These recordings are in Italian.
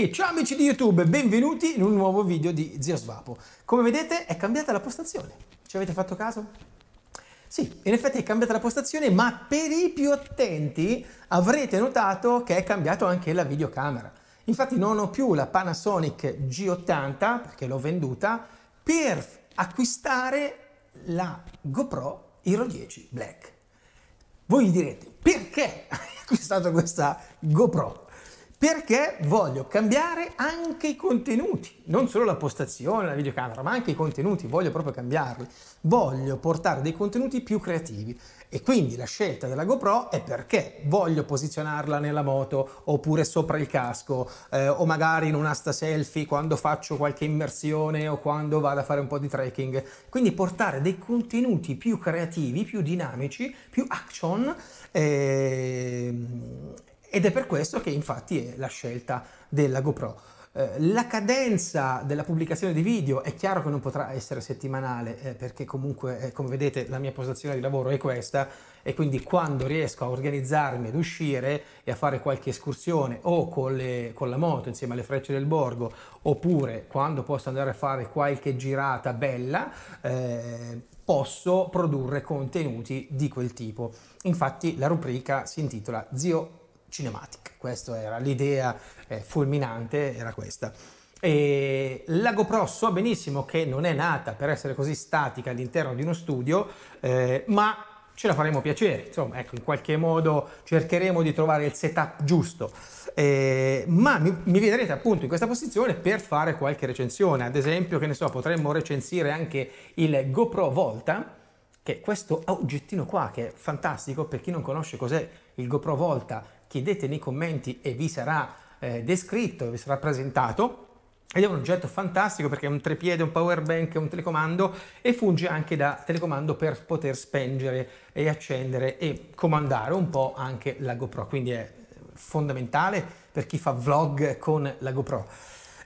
E ciao amici di YouTube, benvenuti in un nuovo video di Zio Svapo. Come vedete è cambiata la postazione, ci avete fatto caso? Sì, in effetti è cambiata la postazione, ma per i più attenti avrete notato che è cambiato anche la videocamera. Infatti non ho più la Panasonic G80, perché l'ho venduta, per acquistare la GoPro Hero 10 Black. Voi direte, perché hai acquistato questa GoPro? perché voglio cambiare anche i contenuti, non solo la postazione, la videocamera, ma anche i contenuti, voglio proprio cambiarli, voglio portare dei contenuti più creativi e quindi la scelta della GoPro è perché voglio posizionarla nella moto oppure sopra il casco eh, o magari in un'asta selfie quando faccio qualche immersione o quando vado a fare un po' di trekking, quindi portare dei contenuti più creativi, più dinamici, più action. Eh, ed è per questo che infatti è la scelta della GoPro. Eh, la cadenza della pubblicazione di video è chiaro che non potrà essere settimanale eh, perché comunque eh, come vedete la mia posizione di lavoro è questa e quindi quando riesco a organizzarmi ad uscire e a fare qualche escursione o con, le, con la moto insieme alle frecce del borgo oppure quando posso andare a fare qualche girata bella eh, posso produrre contenuti di quel tipo. Infatti la rubrica si intitola Zio cinematic. Questa era l'idea eh, fulminante, era questa. E la GoPro so benissimo che non è nata per essere così statica all'interno di uno studio, eh, ma ce la faremo piacere, insomma, ecco, in qualche modo cercheremo di trovare il setup giusto. Eh, ma mi, mi, vedrete appunto in questa posizione per fare qualche recensione, ad esempio, che ne so, potremmo recensire anche il GoPro Volta, che questo oggettino qua, che è fantastico, per chi non conosce cos'è il GoPro Volta, chiedete nei commenti e vi sarà eh, descritto, vi sarà presentato. Ed è un oggetto fantastico perché è un trepiede, un power bank, un telecomando e funge anche da telecomando per poter spengere e accendere e comandare un po' anche la GoPro. Quindi è eh, fondamentale per chi fa vlog con la GoPro.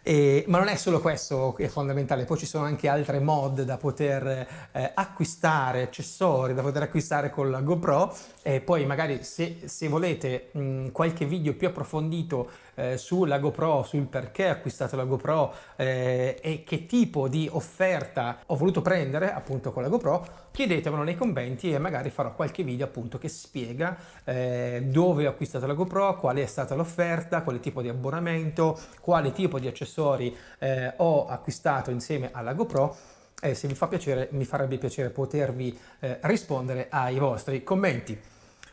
E, ma non è solo questo che è fondamentale, poi ci sono anche altre mod da poter eh, acquistare, accessori da poter acquistare con la GoPro e poi magari se, se volete mh, qualche video più approfondito eh, sulla GoPro, sul perché ho acquistato la GoPro eh, e che tipo di offerta ho voluto prendere appunto con la GoPro, chiedetemelo nei commenti e magari farò qualche video appunto che spiega eh, dove ho acquistato la GoPro, qual è stata l'offerta, quale tipo di abbonamento, quale tipo di accessorio accessori eh, ho acquistato insieme alla GoPro. E se vi fa piacere, mi farebbe piacere potervi eh, rispondere ai vostri commenti.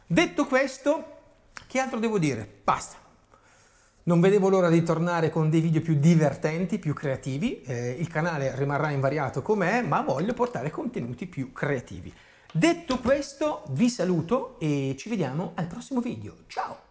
Detto questo, che altro devo dire? Basta. Non vedevo l'ora di tornare con dei video più divertenti, più creativi. Eh, il canale rimarrà invariato com'è, ma voglio portare contenuti più creativi. Detto questo, vi saluto e ci vediamo al prossimo video. Ciao!